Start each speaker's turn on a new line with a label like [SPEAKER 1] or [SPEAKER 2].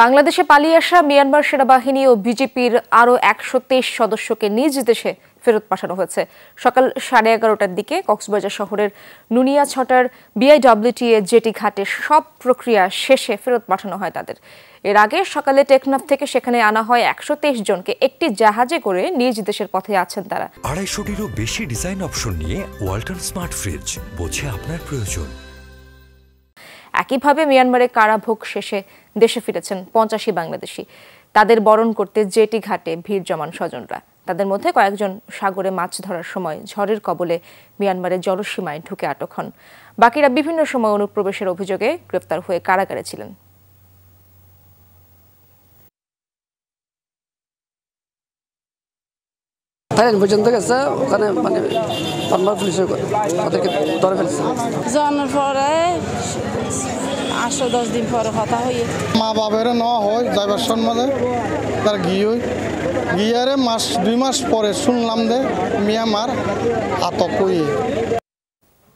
[SPEAKER 1] বাংলাদেশে পালিয়ে আসা মিয়ানমার সেনাবাহিনী ও বিজেপির আরও একশো সদস্যকে নিজ দেশে ফেরত পাঠানো হয়েছে সকাল সাড়ে এগারোটার দিকে কক্সবাজার শহরের নুনিয়া ছটার বিআইডব্লিউটিএ জেটি ঘাটে সব প্রক্রিয়া শেষে ফেরত পাঠানো হয় তাদের এর আগে সকালে টেকনাফ থেকে সেখানে আনা হয় একশো জনকে একটি জাহাজে করে নিজ দেশের পথে আছেন তারা
[SPEAKER 2] আড়াইশোটিরও বেশি ডিজাইন অপশন নিয়ে ওয়াল্টার স্মার্ট ফ্রিজ বোঝে আপনার প্রয়োজন
[SPEAKER 1] একইভাবে মিয়ানমারে কারাভোগ শেষে দেশে ফিরেছেন পঞ্চাশি বাংলাদেশি তাদের বরণ করতে জেটি ঘাটে ভিড় জমান স্বজনরা তাদের মধ্যে কয়েকজন সাগরে মাছ ধরার সময় ঝড়ের কবলে মিয়ানমারের জলসীমায় ঢুকে আটক হন বাকিরা বিভিন্ন সময় অনুপ্রবেশের অভিযোগে গ্রেপ্তার হয়ে কারাগারে ছিলেন
[SPEAKER 3] পর্যন্ত গেছে ওখানে মানে নর্মাল পুলিশে ধরে ফেলছে জন্মের পরে পাঁচশো দশ দিন পরে কথা হইয়ে মা বাবের ন হয় যাইবার সম্বন্ধে তার গিয়ে গিয়ারে মাস দুই মাস পরে শুনলাম দে মিয়ামার আতক হইয়ে